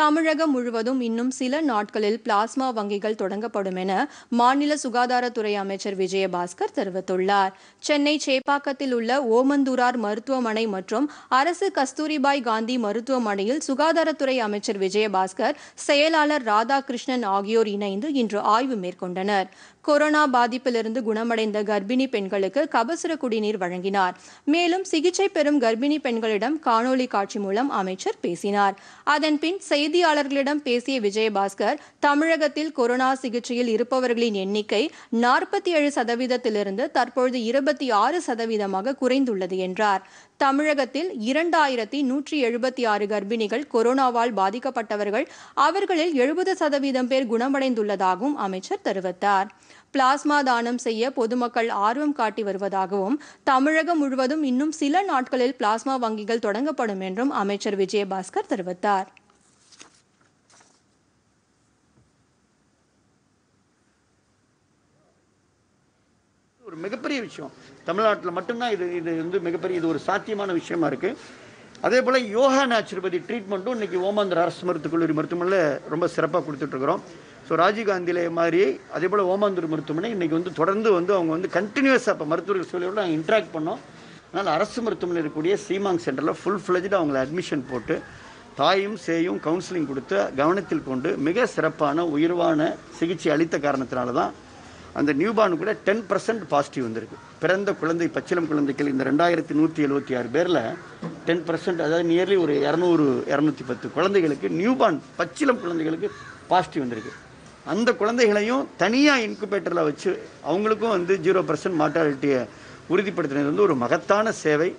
தமிழகம் முழுவதும் இன்னும் சில நாட்களில் பிளாஸ்மா வங்கிகள் தொடங்கப்படும் என மாநில சுகாதாரத்துறை அமைச்சர் விஜயபாஸ்கர் தெரிவித்துள்ளார் சென்னை சேப்பாக்கத்தில் உள்ள ஓமந்தூரார் மருத்துவமனை மற்றும் அரசு கஸ்தூரிபாய் காந்தி மருத்துவமனையில் சுகாதாரத்துறை அமைச்சர் விஜயபாஸ்கர் செயலாளர் ராதாகிருஷ்ணன் ஆகியோர் இணைந்து இன்று ஆய்வு மேற்கொண்டனர் கொரோனா பாதிப்பிலிருந்து குணமடைந்த கர்ப்பிணி பெண்களுக்கு கபசுர குடிநீர் வழங்கினார் மேலும் சிகிச்சை பெறும் கர்ப்பிணி பெண்களிடம் காணொலி காட்சி மூலம் அமைச்சர் பேசினார் அதன்பின் செய்தியாளர்களிடம் பேசிய விஜயபாஸ்கர் தமிழகத்தில் கொரோனா சிகிச்சையில் இருப்பவர்களின் எண்ணிக்கை நாற்பத்தி ஏழு சதவீதத்திலிருந்து தற்பொழுது இருபத்தி ஆறு சதவீதமாக குறைந்துள்ளது என்றார் தமிழகத்தில் இரண்டாயிரத்தி நூற்றி எழுபத்தி ஆறு கர்ப்பிணிகள் கொரோனாவால் பாதிக்கப்பட்டவர்கள் அவர்களில் எழுபது சதவீதம் பேர் குணமடைந்துள்ளதாகவும் அமைச்சர் தெரிவித்தார் பிளாஸ்மா தானம் செய்ய பொதுமக்கள் ஆர்வம் காட்டி வருவதாகவும் தமிழகம் முழுவதும் இன்னும் சில நாட்களில் பிளாஸ்மா வங்கிகள் தொடங்கப்படும் என்றும் அமைச்சர் விஜயபாஸ்கர் தெரிவித்தார் ஒரு மிகப்பெரிய விஷயம் தமிழ்நாட்டில் மட்டும்தான் இது இது வந்து மிகப்பெரிய இது ஒரு சாத்தியமான விஷயமா இருக்கு அதே போல் யோகா நேச்சுரோபதி ட்ரீட்மெண்ட்டும் இன்னைக்கு ஓமாந்திர அரசு மருத்துவக் கல்லூரி மருத்துவமனையில் ரொம்ப சிறப்பாக கொடுத்துட்ருக்குறோம் ஸோ ராஜீவ்காந்தியிலே மாதிரி அதே போல் ஓமாந்தூர் மருத்துவமனை இன்றைக்கி வந்து தொடர்ந்து வந்து அவங்க வந்து கண்டினியூஸாக இப்போ மருத்துவர்கள் சூழலோடு நாங்கள் இன்ட்ராக்ட் பண்ணோம் அதனால் அரசு மருத்துவமனையில் இருக்கக்கூடிய சீமாங் சென்டரில் ஃபுல் ஃப்ளெஜ்டு அவங்கள அட்மிஷன் போட்டு தாயும் சேயும் கவுன்சிலிங் கொடுத்து கவனத்தில் கொண்டு மிக சிறப்பான உயர்வான சிகிச்சை அளித்த காரணத்தினால தான் அந்த நியூபார்னு கூட டென் பர்சன்ட் பாசிட்டிவ் வந்திருக்கு பிறந்த குழந்தை பச்சிலம் குழந்தைகள் இந்த ரெண்டாயிரத்தி நூற்றி எழுபத்தி ஆறு பேரில் டென் பர்சன்ட் அதாவது நியர்லி ஒரு இரநூறு இரநூத்தி பத்து குழந்தைகளுக்கு நியூபார்ன் பச்சிலம் குழந்தைகளுக்கு பாசிட்டிவ் வந்திருக்கு அந்த குழந்தைகளையும் தனியாக இன்குபேட்டரில் வச்சு அவங்களுக்கும் வந்து ஜீரோ பர்சன்ட் மார்டாலிட்டியை உறுதிப்படுத்தினது வந்து ஒரு மகத்தான சேவை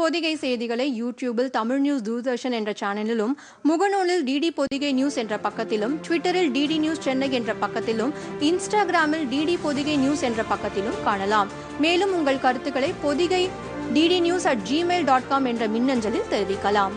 பொதிகை செய்திகளை யூடியூபில் தமிழ் நியூஸ் தூர்தர்ஷன் என்ற சேனலிலும் முகநூலில் டிடி பொதிகை நியூஸ் என்ற பக்கத்திலும் ட்விட்டரில் டிடி நியூஸ் சென்னை என்ற பக்கத்திலும் இன்ஸ்டாகிராமில் டிடி பொதிகை நியூஸ் என்ற பக்கத்திலும் காணலாம் மேலும் உங்கள் கருத்துக்களை Podhigai DD news at Gmail dot com என்ற மின்னஞ்சலில் தெரிவிக்கலாம்